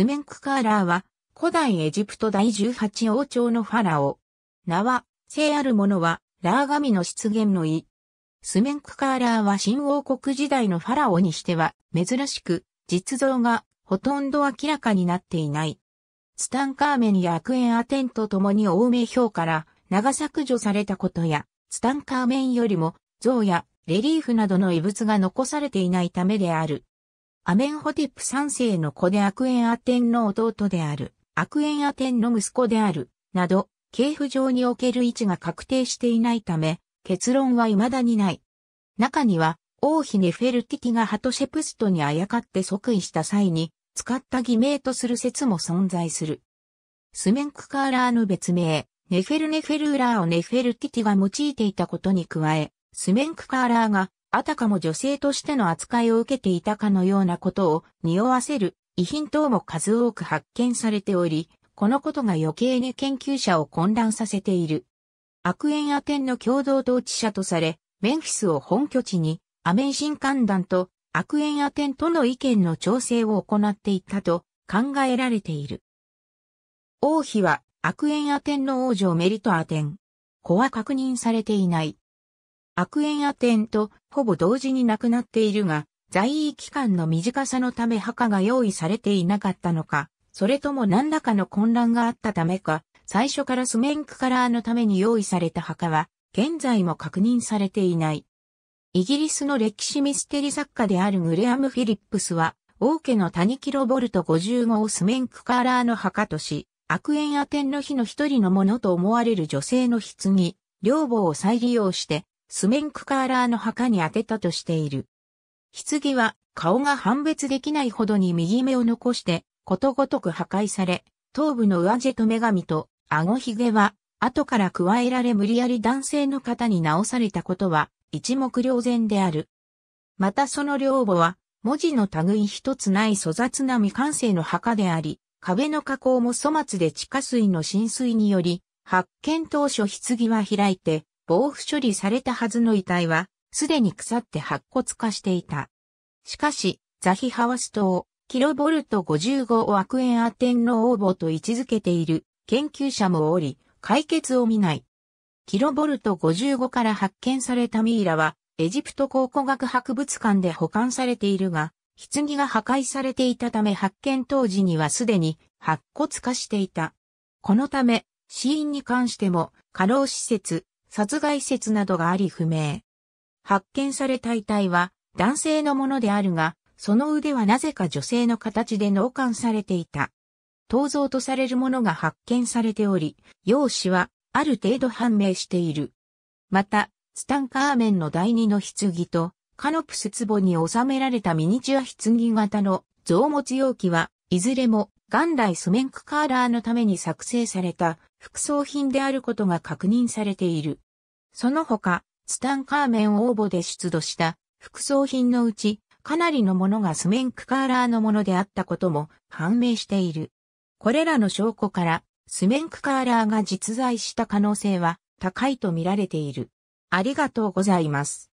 スメンクカーラーは、古代エジプト第18王朝のファラオ。名は、聖あるものは、ラーガミの出現の意。スメンクカーラーは新王国時代のファラオにしては、珍しく、実像が、ほとんど明らかになっていない。ツタンカーメンやアクエンアテンと共に欧米表から長削除されたことや、ツタンカーメンよりも像やレリーフなどの遺物が残されていないためである。アメンホテップ三世の子でアクエンアテンの弟である、アクエンアテンの息子である、など、系譜上における位置が確定していないため、結論は未だにない。中には、王妃ネフェルティティがハトシェプストにあやかって即位した際に、使った偽名とする説も存在する。スメンクカーラーの別名、ネフェルネフェルーラーをネフェルティティが用いていたことに加え、スメンクカーラーがあたかも女性としての扱いを受けていたかのようなことを匂わせる遺品等も数多く発見されており、このことが余計に研究者を混乱させている。アクエンアテンの共同統治者とされ、メンフィスを本拠地に、アメ神シンとアとエンアテンとの意見の調整を行っていたと考えられている。王妃はアクエンアテンの王女メリトアテン。子は確認されていない。悪縁アテンとほぼ同時に亡くなっているが、在位期間の短さのため墓が用意されていなかったのか、それとも何らかの混乱があったためか、最初からスメンクカラーのために用意された墓は、現在も確認されていない。イギリスの歴史ミステリ作家であるグレアム・フィリップスは、王家の谷キロボルト55をスメンクカラーの墓とし、悪縁アテンの日の一人のものと思われる女性の棺、両母を再利用して、スメンクカーラーの墓に当てたとしている。棺は顔が判別できないほどに右目を残してことごとく破壊され、頭部の上ジェと女神と顎ひげは後から加えられ無理やり男性の方に直されたことは一目瞭然である。またその両母は文字の類一つない粗雑な未完成の墓であり、壁の加工も粗末で地下水の浸水により、発見当初棺は開いて、防腐処理されたはずの遺体は、すでに腐って白骨化していた。しかし、ザヒハワス島、キロボルト55を悪縁アテンの応募と位置づけている研究者もおり、解決を見ない。キロボルト55から発見されたミイラは、エジプト考古学博物館で保管されているが、棺が破壊されていたため発見当時にはすでに白骨化していた。このため、死因に関しても、過労施設、殺害説などがあり不明。発見された遺体は男性のものであるが、その腕はなぜか女性の形で納棺されていた。盗像とされるものが発見されており、容姿はある程度判明している。また、ツタンカーメンの第二の棺と、カノプス壺に収められたミニチュア棺型の増物容器は、いずれも元来ソメンクカーラーのために作成された副葬品であることが確認されている。その他、ツタンカーメン応募で出土した副葬品のうち、かなりのものがスメンクカーラーのものであったことも判明している。これらの証拠から、スメンクカーラーが実在した可能性は高いと見られている。ありがとうございます。